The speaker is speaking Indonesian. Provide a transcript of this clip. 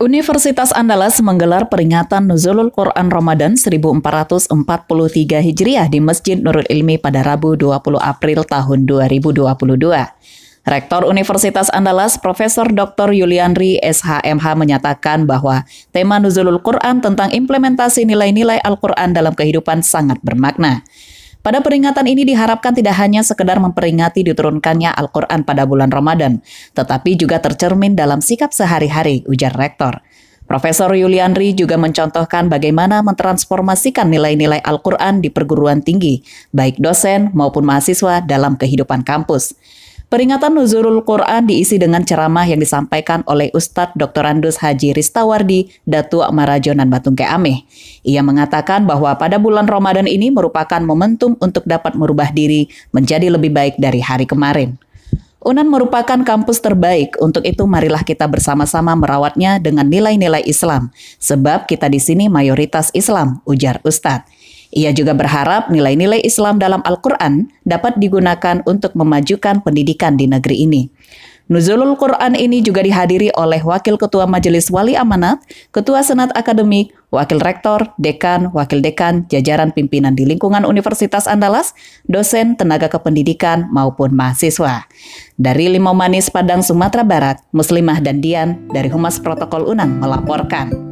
Universitas Andalas menggelar peringatan Nuzulul Quran Ramadan 1443 Hijriah di Masjid Nurul Ilmi pada Rabu 20 April tahun 2022. Rektor Universitas Andalas Profesor Dr. Yulianri SHMH menyatakan bahwa tema Nuzulul Quran tentang implementasi nilai-nilai Al-Quran dalam kehidupan sangat bermakna. Pada peringatan ini diharapkan tidak hanya sekedar memperingati diturunkannya Al-Quran pada bulan Ramadan, tetapi juga tercermin dalam sikap sehari-hari, ujar Rektor. Profesor Yulianri juga mencontohkan bagaimana mentransformasikan nilai-nilai Al-Quran di perguruan tinggi, baik dosen maupun mahasiswa dalam kehidupan kampus. Peringatan Nuzulul Quran diisi dengan ceramah yang disampaikan oleh Ustadz Dr. Andus Haji Ristawardi, Datu Marajonan Batungke Ameh. Ia mengatakan bahwa pada bulan Ramadan ini merupakan momentum untuk dapat merubah diri menjadi lebih baik dari hari kemarin. UNAN merupakan kampus terbaik, untuk itu marilah kita bersama-sama merawatnya dengan nilai-nilai Islam, sebab kita di sini mayoritas Islam, ujar Ustadz. Ia juga berharap nilai-nilai Islam dalam Al-Quran dapat digunakan untuk memajukan pendidikan di negeri ini. Nuzulul Quran ini juga dihadiri oleh Wakil Ketua Majelis Wali Amanat, Ketua Senat Akademik, Wakil Rektor, Dekan, Wakil Dekan, jajaran pimpinan di lingkungan Universitas Andalas, dosen, tenaga kependidikan, maupun mahasiswa. Dari Limau Manis, Padang, Sumatera Barat, Muslimah dan Dian dari Humas Protokol UNAN melaporkan.